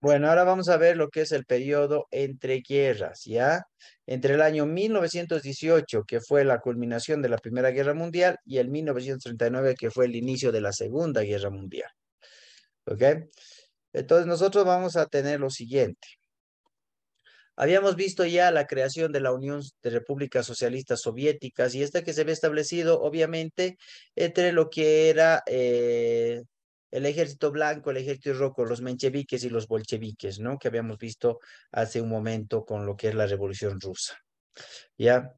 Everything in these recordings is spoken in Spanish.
Bueno, ahora vamos a ver lo que es el periodo entre guerras, ¿ya? Entre el año 1918, que fue la culminación de la Primera Guerra Mundial, y el 1939, que fue el inicio de la Segunda Guerra Mundial. ¿Ok? Entonces nosotros vamos a tener lo siguiente. Habíamos visto ya la creación de la Unión de Repúblicas Socialistas Soviéticas y esta que se había establecido obviamente entre lo que era eh, el ejército blanco, el ejército rojo, los mencheviques y los bolcheviques, ¿no? Que habíamos visto hace un momento con lo que es la revolución rusa. ¿Ya?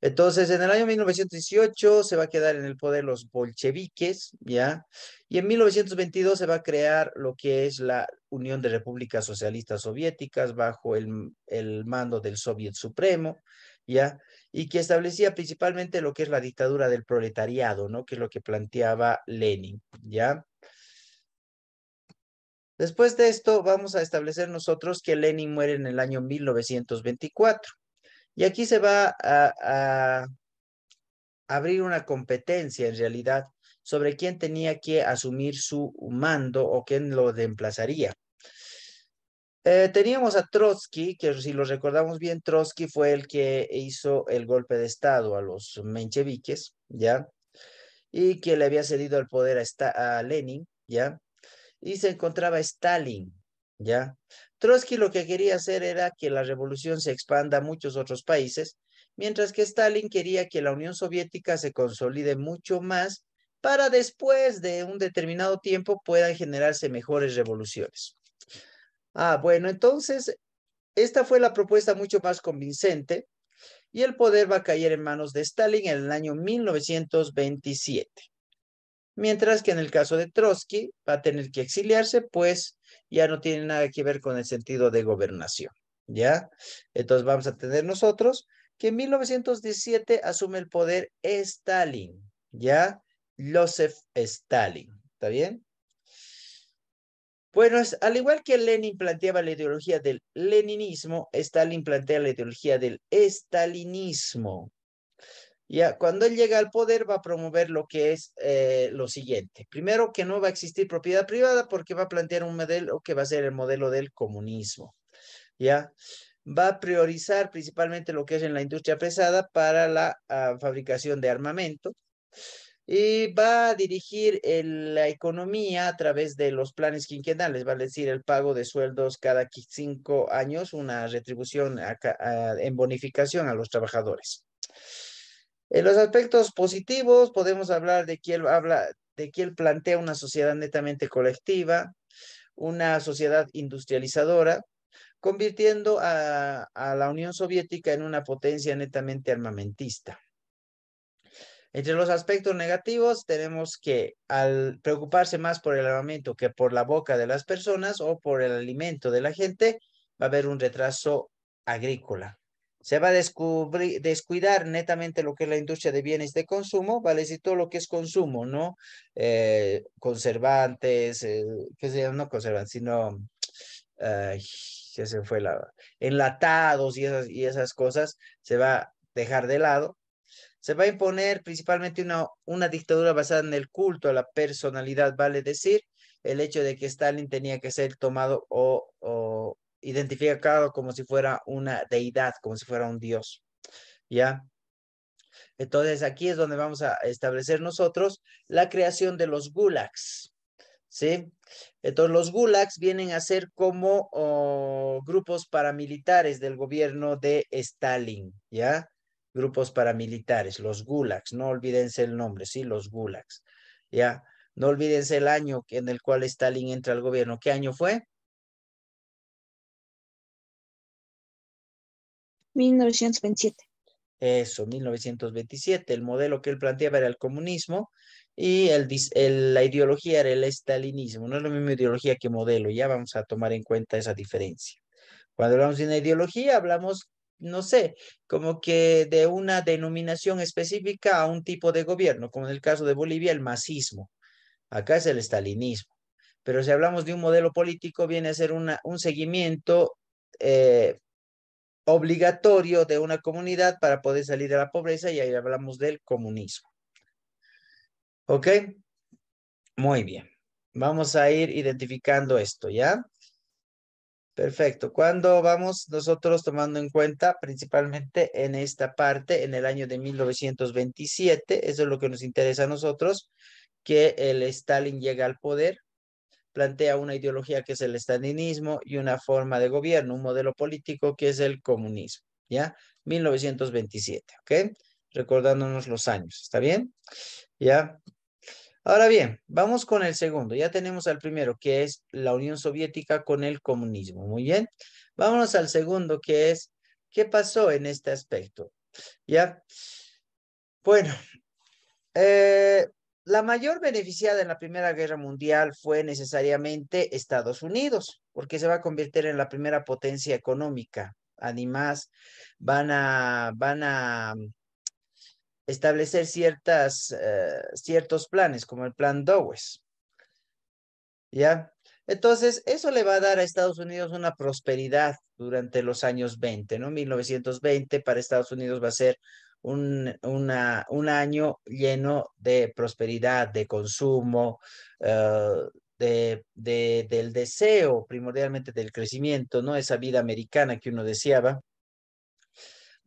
Entonces, en el año 1918 se va a quedar en el poder los bolcheviques, ¿ya? Y en 1922 se va a crear lo que es la Unión de Repúblicas Socialistas Soviéticas bajo el, mando del Soviet Supremo, ¿ya? Y que establecía principalmente lo que es la dictadura del proletariado, ¿no? Que es lo que planteaba Lenin, ¿ya? Después de esto, vamos a establecer nosotros que Lenin muere en el año 1924. Y aquí se va a, abrir una competencia en realidad sobre quién tenía que asumir su mando o quién lo reemplazaría. Eh, teníamos a Trotsky, que si lo recordamos bien, Trotsky fue el que hizo el golpe de Estado a los mencheviques, ¿ya? Y que le había cedido el poder a Lenin, ¿ya? y se encontraba Stalin, ¿ya? Trotsky lo que quería hacer era que la revolución se expanda a muchos otros países, mientras que Stalin quería que la Unión Soviética se consolide mucho más para después de un determinado tiempo puedan generarse mejores revoluciones. Ah, bueno, entonces, esta fue la propuesta mucho más convincente y el poder va a caer en manos de Stalin en el año 1927. Mientras que en el caso de Trotsky va a tener que exiliarse, pues ya no tiene nada que ver con el sentido de gobernación, ¿ya? Entonces vamos a tener nosotros que en 1917 asume el poder Stalin, ¿ya? Joseph Stalin, ¿está bien? Bueno, al igual que Lenin planteaba la ideología del leninismo, Stalin plantea la ideología del estalinismo, cuando él llega al poder va a promover lo que es eh, lo siguiente. Primero, que no va a existir propiedad privada porque va a plantear un modelo que va a ser el modelo del comunismo. Ya, va a priorizar principalmente lo que es en la industria pesada para la ah, fabricación de armamento y va a dirigir la economía a través de los planes quinquenales, vale decir, el pago de sueldos cada cinco años, una retribución en bonificación a los trabajadores. En eh, los aspectos positivos podemos hablar de que él habla, de plantea una sociedad netamente colectiva, una sociedad industrializadora, convirtiendo a, a, la Unión Soviética en una potencia netamente armamentista. Entre los aspectos negativos tenemos que al preocuparse más por el armamento que por la boca de las personas o por el alimento de la gente, va a haber un retraso agrícola se va a descubrir, descuidar netamente lo que es la industria de bienes de consumo, ¿vale? decir, todo lo que es consumo, ¿no? Eh, conservantes, que eh, qué se no conservantes, sino, se fue la, enlatados y esas, y esas cosas, se va a dejar de lado. Se va a imponer principalmente una, una dictadura basada en el culto a la personalidad, vale decir, el hecho de que Stalin tenía que ser tomado o, o identificado como si fuera una deidad, como si fuera un dios. ¿Ya? Entonces aquí es donde vamos a establecer nosotros la creación de los gulags. ¿Sí? Entonces los gulags vienen a ser como oh, grupos paramilitares del gobierno de Stalin, ¿ya? Grupos paramilitares, los gulags, no olvídense el nombre, ¿sí? Los gulags, ¿ya? No olvídense el año en el cual Stalin entra al gobierno. ¿Qué año fue? 1927. Eso, 1927. El modelo que él planteaba era el comunismo y el, la ideología era el estalinismo. No es la misma ideología que modelo. Ya vamos a tomar en cuenta esa diferencia. Cuando hablamos de una ideología, hablamos, no sé, como que de una denominación específica a un tipo de gobierno, como en el caso de Bolivia, el masismo. Acá es el estalinismo. Pero si hablamos de un modelo político, viene a ser un seguimiento eh, obligatorio de una comunidad para poder salir de la pobreza y ahí hablamos del comunismo. ¿Ok? Muy bien. Vamos a ir identificando esto, ¿ya? Perfecto. cuando vamos nosotros tomando en cuenta principalmente en esta parte, en el año de 1927? Eso es lo que nos interesa a nosotros, que el Stalin llega al poder plantea una ideología que es el estalinismo y una forma de gobierno, un modelo político que es el comunismo, ¿ya? 1927, ¿ok? Recordándonos los años, ¿está bien? ¿Ya? Ahora bien, vamos con el segundo. Ya tenemos al primero, que es la Unión Soviética con el comunismo. Muy bien. Vámonos al segundo, que es, ¿qué pasó en este aspecto? ¿Ya? Bueno, eh, la mayor beneficiada en la Primera Guerra Mundial fue necesariamente Estados Unidos, porque se va a convertir en la primera potencia económica. Además, van a, van a establecer ciertas, eh, ciertos planes, como el plan Dowes. ¿Ya? Entonces, eso le va a dar a Estados Unidos una prosperidad durante los años 20, ¿no? 1920 para Estados Unidos va a ser un, una, un año lleno de prosperidad, de consumo, eh, de, del deseo, primordialmente del crecimiento, ¿no? Esa vida americana que uno deseaba.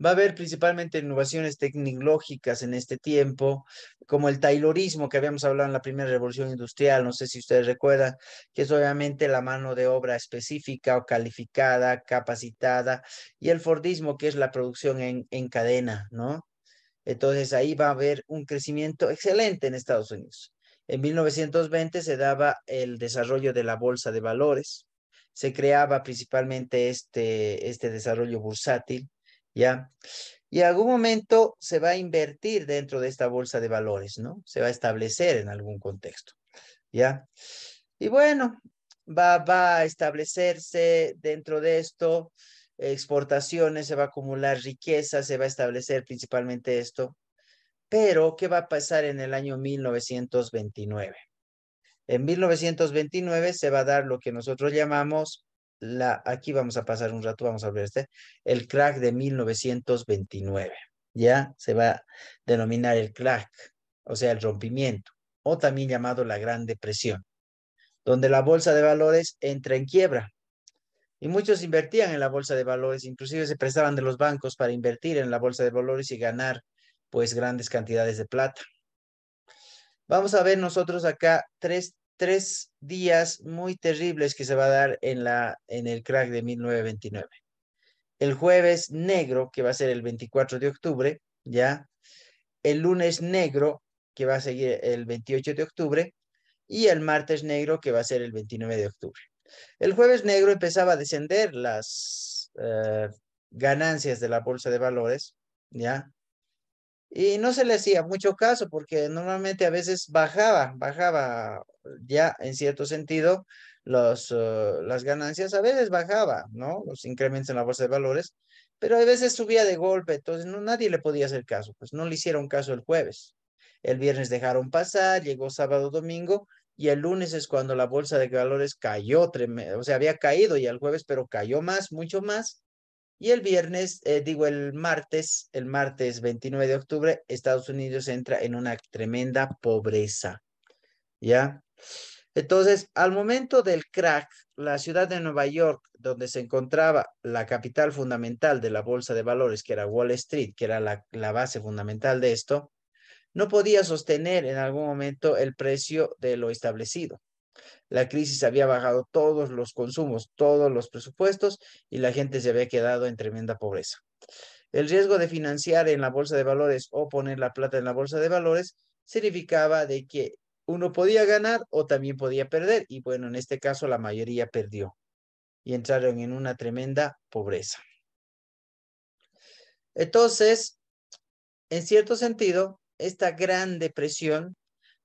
Va a haber principalmente innovaciones tecnológicas en este tiempo, como el taylorismo que habíamos hablado en la primera revolución industrial, no sé si ustedes recuerdan, que es obviamente la mano de obra específica o calificada, capacitada, y el fordismo que es la producción en, cadena, ¿no? Entonces ahí va a haber un crecimiento excelente en Estados Unidos. En 1920 se daba el desarrollo de la bolsa de valores, se creaba principalmente este, este desarrollo bursátil, ¿ya? Y en algún momento se va a invertir dentro de esta bolsa de valores, ¿no? Se va a establecer en algún contexto, ¿ya? Y bueno, va, va a establecerse dentro de esto exportaciones, se va a acumular riqueza, se va a establecer principalmente esto. Pero, ¿qué va a pasar en el año 1929? En 1929 se va a dar lo que nosotros llamamos aquí vamos a pasar un rato, vamos a ver este, el crack de 1929, ya se va a denominar el crack, o sea, el rompimiento, o también llamado la Gran Depresión, donde la bolsa de valores entra en quiebra. Y muchos invertían en la bolsa de valores, inclusive se prestaban de los bancos para invertir en la bolsa de valores y ganar pues grandes cantidades de plata. Vamos a ver nosotros acá tres tres días muy terribles que se va a dar en, la, en el crack de 1929. El jueves negro, que va a ser el 24 de octubre, ¿ya? El lunes negro, que va a seguir el 28 de octubre, y el martes negro, que va a ser el 29 de octubre. El jueves negro empezaba a descender las eh, ganancias de la bolsa de valores, ¿ya? Y no se le hacía mucho caso porque normalmente a veces bajaba, bajaba ya en cierto sentido los, uh, las ganancias, a veces bajaba, ¿no? Los incrementos en la bolsa de valores, pero a veces subía de golpe, entonces nadie le podía hacer caso, pues no le hicieron caso el jueves. El viernes dejaron pasar, llegó sábado, domingo, y el lunes es cuando la bolsa de valores cayó, tremendo, o sea, había caído ya el jueves, pero cayó más, mucho más, y el viernes, eh, digo el martes, el martes 29 de octubre, Estados Unidos entra en una tremenda pobreza. ¿Ya? Entonces, al momento del crack, la ciudad de Nueva York, donde se encontraba la capital fundamental de la bolsa de valores, que era Wall Street, que era la base fundamental de esto, no podía sostener en algún momento el precio de lo establecido. La crisis había bajado todos los consumos, todos los presupuestos y la gente se había quedado en tremenda pobreza. El riesgo de financiar en la bolsa de valores o poner la plata en la bolsa de valores significaba de que uno podía ganar o también podía perder y bueno, en este caso la mayoría perdió y entraron en una tremenda pobreza. Entonces, en cierto sentido, esta gran depresión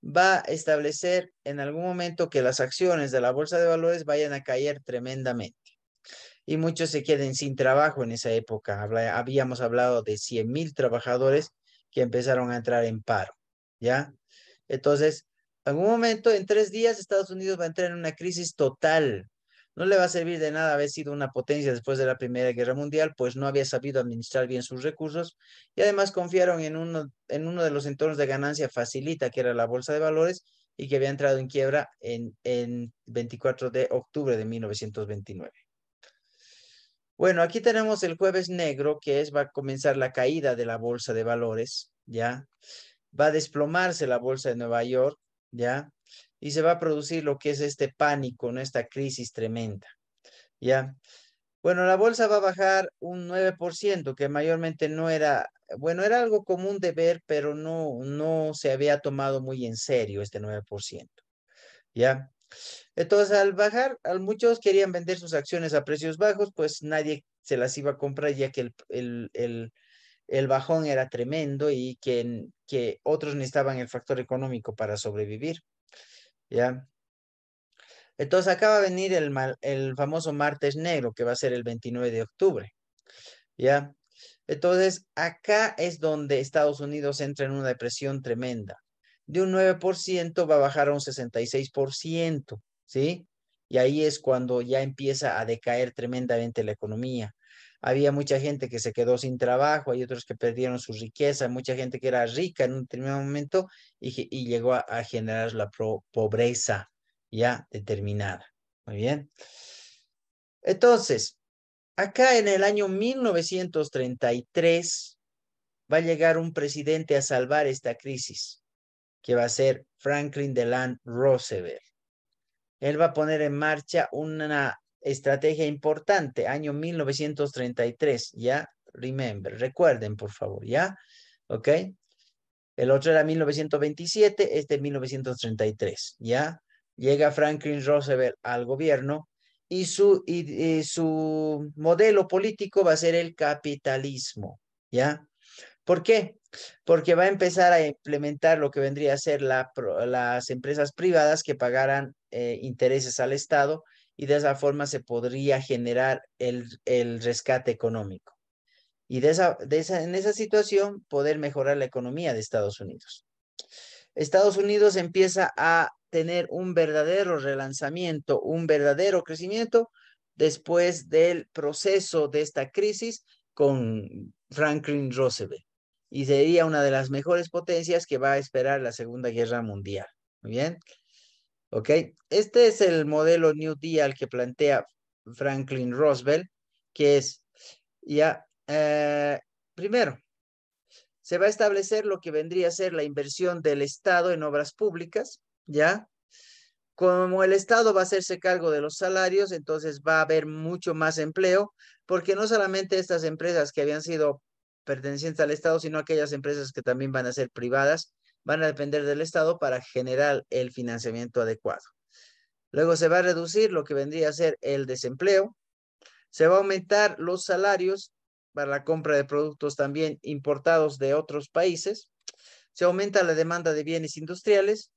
va a establecer en algún momento que las acciones de la bolsa de valores vayan a caer tremendamente. Y muchos se queden sin trabajo en esa época. Habíamos hablado de 100 mil trabajadores que empezaron a entrar en paro, ¿ya? Entonces, en algún momento, en tres días, Estados Unidos va a entrar en una crisis total no le va a servir de nada haber sido una potencia después de la Primera Guerra Mundial, pues no había sabido administrar bien sus recursos y además confiaron en uno, en uno de los entornos de ganancia facilita, que era la Bolsa de Valores, y que había entrado en quiebra en, en 24 de octubre de 1929. Bueno, aquí tenemos el jueves negro, que es, va a comenzar la caída de la Bolsa de Valores, ¿ya? Va a desplomarse la Bolsa de Nueva York, ¿ya? y se va a producir lo que es este pánico, ¿no? esta crisis tremenda. ¿Ya? Bueno, la bolsa va a bajar un 9%, que mayormente no era, bueno, era algo común de ver, pero no, no se había tomado muy en serio este 9%. ¿Ya? Entonces, al bajar, al muchos querían vender sus acciones a precios bajos, pues nadie se las iba a comprar ya que el, bajón era tremendo y que, que otros necesitaban el factor económico para sobrevivir. ¿ya? Entonces acá va a venir el, el famoso martes negro, que va a ser el 29 de octubre, ¿ya? Entonces acá es donde Estados Unidos entra en una depresión tremenda. De un 9% va a bajar a un 66%, ¿sí? Y ahí es cuando ya empieza a decaer tremendamente la economía había mucha gente que se quedó sin trabajo, hay otros que perdieron su riqueza, mucha gente que era rica en un determinado momento y, llegó a, generar la pobreza ya determinada. Muy bien. Entonces, acá en el año 1933 va a llegar un presidente a salvar esta crisis, que va a ser Franklin Delano Roosevelt. Él va a poner en marcha una estrategia importante, año 1933, ¿ya? Remember, recuerden, por favor, ¿ya? ¿Ok? El otro era 1927, este 1933, ¿ya? Llega Franklin Roosevelt al gobierno y su, su modelo político va a ser el capitalismo, ¿ya? ¿Por qué? Porque va a empezar a implementar lo que vendría a ser la, las empresas privadas que pagaran eh, intereses al Estado y de esa forma se podría generar el, rescate económico. Y en esa situación poder mejorar la economía de Estados Unidos. Estados Unidos empieza a tener un verdadero relanzamiento, un verdadero crecimiento después del proceso de esta crisis con Franklin Roosevelt. Y sería una de las mejores potencias que va a esperar la Segunda Guerra Mundial. Muy bien. ¿Ok? Este es el modelo New Deal que plantea Franklin Roosevelt, que es, ya, eh, primero, se va a establecer lo que vendría a ser la inversión del Estado en obras públicas, ¿ya? Como el Estado va a hacerse cargo de los salarios, entonces va a haber mucho más empleo, porque no solamente estas empresas que habían sido pertenecientes al Estado, sino aquellas empresas que también van a ser privadas, van a depender del Estado para generar el financiamiento adecuado. Luego se va a reducir lo que vendría a ser el desempleo. Se va a aumentar los salarios para la compra de productos también importados de otros países. Se aumenta la demanda de bienes industriales.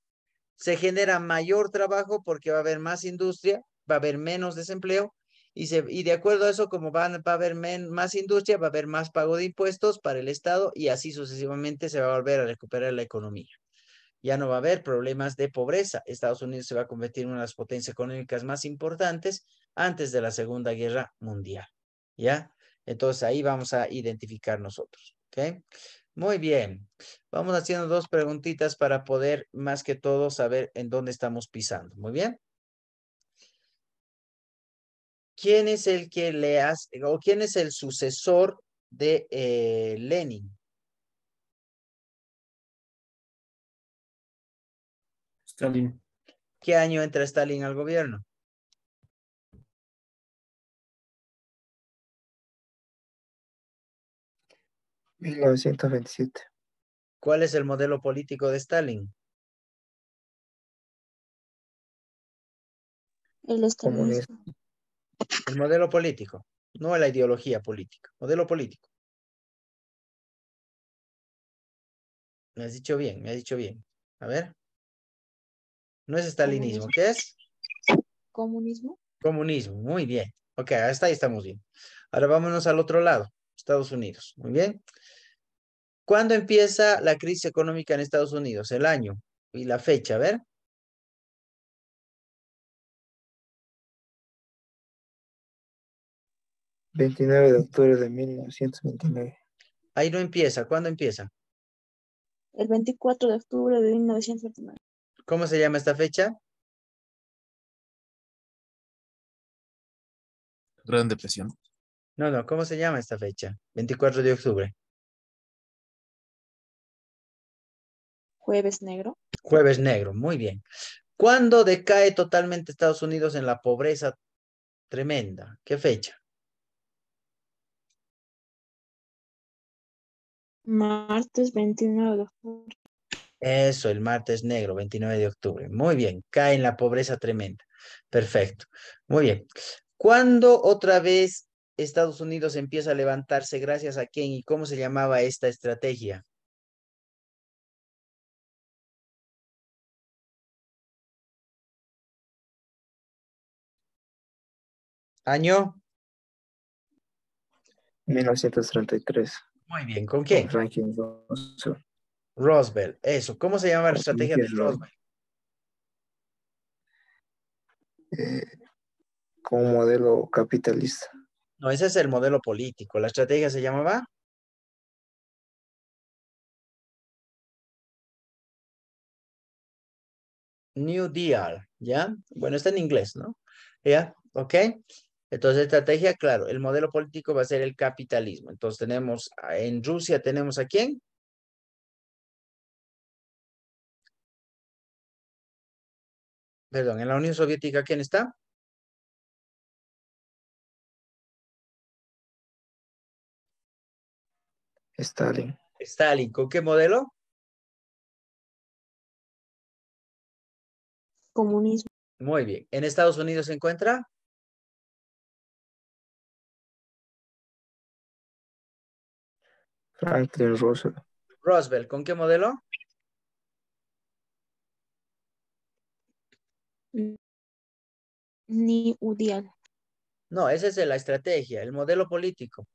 Se genera mayor trabajo porque va a haber más industria, va a haber menos desempleo y, de acuerdo a eso, como va a haber más industria, va a haber más pago de impuestos para el Estado y así sucesivamente se va a volver a recuperar la economía. Ya no va a haber problemas de pobreza. Estados Unidos se va a convertir en una de las potencias económicas más importantes antes de la Segunda Guerra Mundial. ¿Ya? Entonces ahí vamos a identificar nosotros. ¿Ok? Muy bien. Vamos haciendo dos preguntitas para poder más que todo saber en dónde estamos pisando. Muy bien. ¿quién es el que le hace, o quién es el sucesor de eh, Lenin? Stalin. ¿Qué año entra Stalin al gobierno? ¿1927? ¿Cuál es el modelo político de Stalin? El comunismo. El modelo político, no la ideología política, modelo político. Me has dicho bien, me has dicho bien. A ver. No es estalinismo, ¿qué es? Comunismo. Comunismo, muy bien. Ok, hasta ahí estamos bien. Ahora vámonos al otro lado, Estados Unidos. Muy bien. ¿Cuándo empieza la crisis económica en Estados Unidos? El año y la fecha, a ver. 29 de octubre de 1929. Ahí no empieza. ¿Cuándo empieza? El 24 de octubre de 1929. ¿Cómo se llama esta fecha? Gran Depresión. No, no, ¿cómo se llama esta fecha? 24 de octubre. Jueves negro. Jueves negro, muy bien. ¿Cuándo decae totalmente Estados Unidos en la pobreza tremenda? ¿Qué fecha? Martes 29 de octubre. Eso, el martes negro, 29 de octubre. Muy bien, cae en la pobreza tremenda. Perfecto. Muy bien. ¿Cuándo otra vez Estados Unidos empieza a levantarse? ¿Gracias a quién? ¿Y cómo se llamaba esta estrategia? ¿Año? 1933. Muy bien, ¿con quién? Roosevelt. eso. ¿Cómo se llama la estrategia de Roosevelt? Eh, como modelo capitalista. No, ese es el modelo político. La estrategia se llamaba. New Deal, ¿ya? Bueno, está en inglés, ¿no? ¿Ya? ¿Ok? Entonces, estrategia, claro, el modelo político va a ser el capitalismo. Entonces, tenemos en Rusia, tenemos a quién? Perdón, en la Unión Soviética, ¿quién está? Stalin. Stalin, ¿con qué modelo? Comunismo. Muy bien. ¿En Estados Unidos se encuentra? Franklin Roosevelt. Roosevelt, ¿con qué modelo? Ni Udian. No, esa es la estrategia, el modelo político.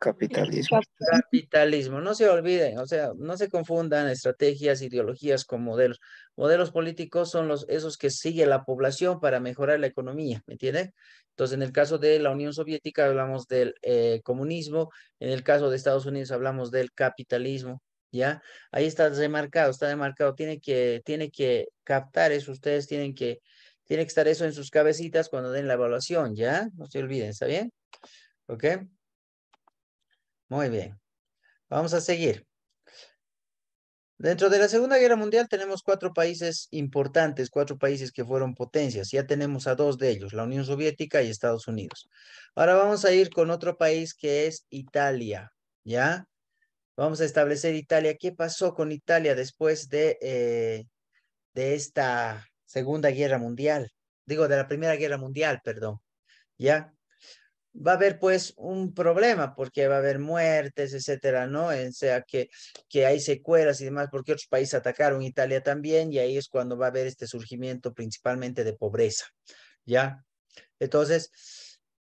Capitalismo. Capitalismo, no se olviden, o sea, no se confundan estrategias, ideologías con modelos. Modelos políticos son los, esos que sigue la población para mejorar la economía, ¿me entienden? Entonces, en el caso de la Unión Soviética hablamos del eh, comunismo, en el caso de Estados Unidos hablamos del capitalismo, ¿ya? Ahí está demarcado está demarcado, tiene que, tiene que captar eso, ustedes tienen que, tiene que estar eso en sus cabecitas cuando den la evaluación, ¿ya? No se olviden, ¿está bien? ¿Ok? Muy bien. Vamos a seguir. Dentro de la Segunda Guerra Mundial tenemos cuatro países importantes, cuatro países que fueron potencias. Ya tenemos a dos de ellos, la Unión Soviética y Estados Unidos. Ahora vamos a ir con otro país que es Italia, ¿ya? Vamos a establecer Italia. ¿Qué pasó con Italia después de, eh, de esta Segunda Guerra Mundial? Digo, de la Primera Guerra Mundial, perdón. ¿Ya? va a haber pues un problema porque va a haber muertes, etcétera, ¿no? O sea, que, que hay secuelas y demás porque otros países atacaron Italia también y ahí es cuando va a haber este surgimiento principalmente de pobreza, ¿ya? Entonces,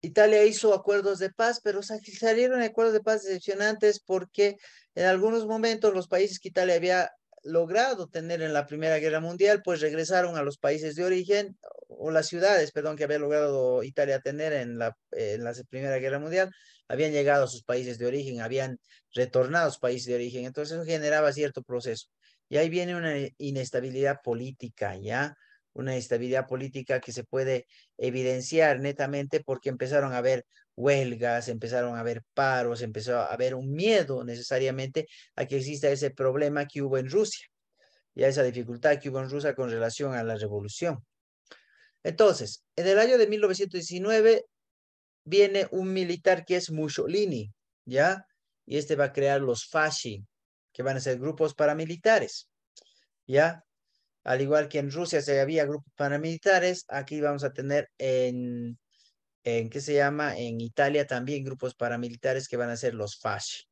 Italia hizo acuerdos de paz, pero salieron acuerdos de paz decepcionantes porque en algunos momentos los países que Italia había logrado tener en la Primera Guerra Mundial, pues regresaron a los países de origen o las ciudades, perdón, que había logrado Italia tener en la, en la Primera Guerra Mundial, habían llegado a sus países de origen, habían retornado a sus países de origen. Entonces eso generaba cierto proceso. Y ahí viene una inestabilidad política, ¿ya? Una inestabilidad política que se puede evidenciar netamente porque empezaron a haber huelgas, empezaron a haber paros, empezó a haber un miedo necesariamente a que exista ese problema que hubo en Rusia y a esa dificultad que hubo en Rusia con relación a la revolución. Entonces, en el año de 1919 viene un militar que es Mussolini, ¿ya? Y este va a crear los fasci, que van a ser grupos paramilitares, ¿ya? Al igual que en Rusia se había grupos paramilitares, aquí vamos a tener en, en ¿qué se llama? En Italia también grupos paramilitares que van a ser los fasci,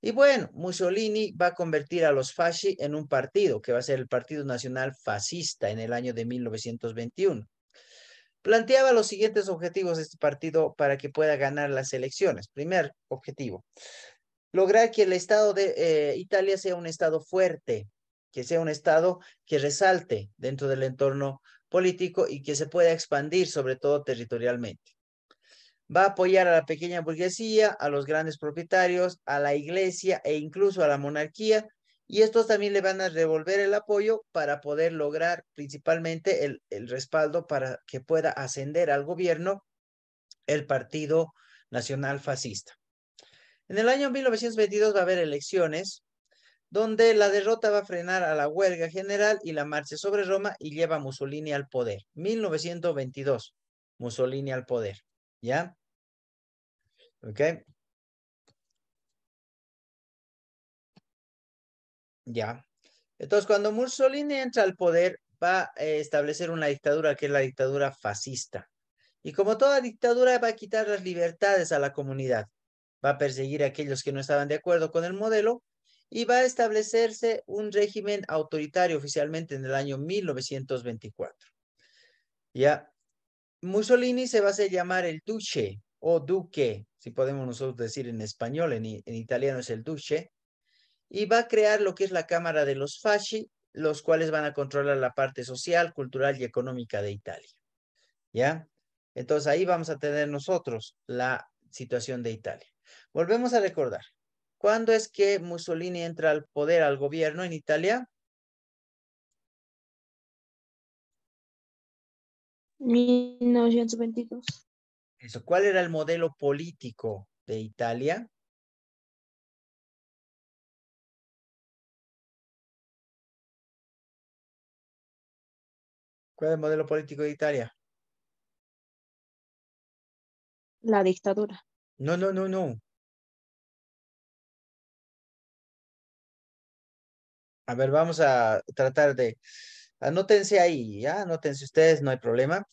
y bueno, Mussolini va a convertir a los fasci en un partido, que va a ser el Partido Nacional Fascista en el año de 1921. Planteaba los siguientes objetivos de este partido para que pueda ganar las elecciones. Primer objetivo, lograr que el Estado de eh, Italia sea un Estado fuerte, que sea un Estado que resalte dentro del entorno político y que se pueda expandir, sobre todo territorialmente va a apoyar a la pequeña burguesía, a los grandes propietarios, a la iglesia e incluso a la monarquía, y estos también le van a revolver el apoyo para poder lograr principalmente el, el respaldo para que pueda ascender al gobierno el Partido Nacional Fascista. En el año 1922 va a haber elecciones donde la derrota va a frenar a la huelga general y la marcha sobre Roma y lleva a Mussolini al poder. 1922, Mussolini al poder. ¿Ya? ¿Ok? Ya. Entonces, cuando Mussolini entra al poder, va a establecer una dictadura que es la dictadura fascista. Y como toda dictadura, va a quitar las libertades a la comunidad, va a perseguir a aquellos que no estaban de acuerdo con el modelo y va a establecerse un régimen autoritario oficialmente en el año 1924. Ya, Mussolini se va a llamar el duce o duque, si podemos nosotros decir en español, en, italiano es el duce, y va a crear lo que es la Cámara de los Fasci, los cuales van a controlar la parte social, cultural y económica de Italia. ¿Ya? Entonces ahí vamos a tener nosotros la situación de Italia. Volvemos a recordar, ¿cuándo es que Mussolini entra al poder, al gobierno en Italia? 1922. Eso. ¿Cuál era el modelo político de Italia? ¿Cuál es el modelo político de Italia? La dictadura. No, no, no, no. A ver, vamos a tratar de Anótense ahí, ya, anótense ustedes, no hay problema.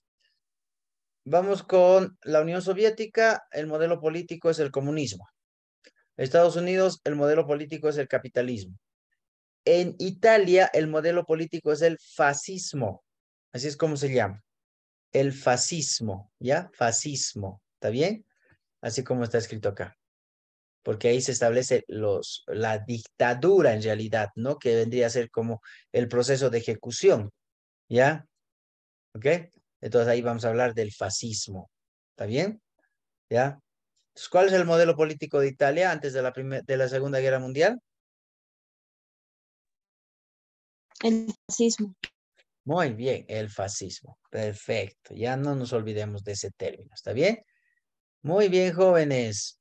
Vamos con la Unión Soviética, el modelo político es el comunismo. Estados Unidos, el modelo político es el capitalismo. En Italia, el modelo político es el fascismo. Así es como se llama. El fascismo, ¿ya? Fascismo, ¿está bien? Así como está escrito acá porque ahí se establece los, la dictadura en realidad, ¿no? Que vendría a ser como el proceso de ejecución, ¿ya? ¿Ok? Entonces ahí vamos a hablar del fascismo, ¿está bien? ¿Ya? ¿cuál es el modelo político de Italia antes de la, de la Segunda Guerra Mundial? El fascismo. Muy bien, el fascismo. Perfecto. Ya no nos olvidemos de ese término, ¿está bien? Muy bien, jóvenes.